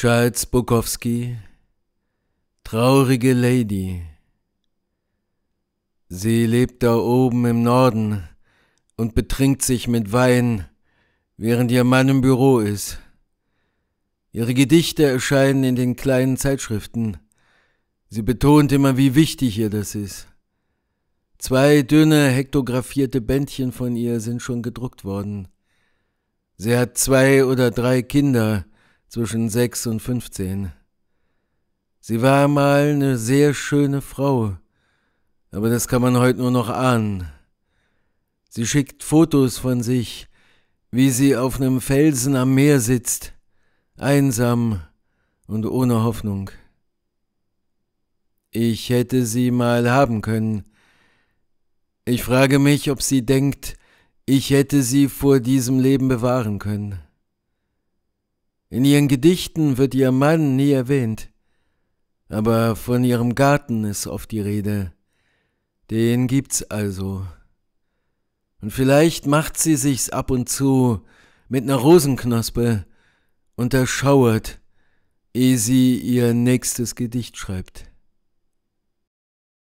Charles Bukowski Traurige Lady Sie lebt da oben im Norden und betrinkt sich mit Wein, während ihr Mann im Büro ist. Ihre Gedichte erscheinen in den kleinen Zeitschriften. Sie betont immer, wie wichtig ihr das ist. Zwei dünne, hektografierte Bändchen von ihr sind schon gedruckt worden. Sie hat zwei oder drei Kinder, zwischen sechs und fünfzehn. Sie war mal eine sehr schöne Frau, aber das kann man heute nur noch ahnen. Sie schickt Fotos von sich, wie sie auf einem Felsen am Meer sitzt, einsam und ohne Hoffnung. Ich hätte sie mal haben können. Ich frage mich, ob sie denkt, ich hätte sie vor diesem Leben bewahren können. In ihren Gedichten wird ihr Mann nie erwähnt, aber von ihrem Garten ist oft die Rede. Den gibt's also. Und vielleicht macht sie sich's ab und zu mit ner Rosenknospe und erschauert, ehe sie ihr nächstes Gedicht schreibt.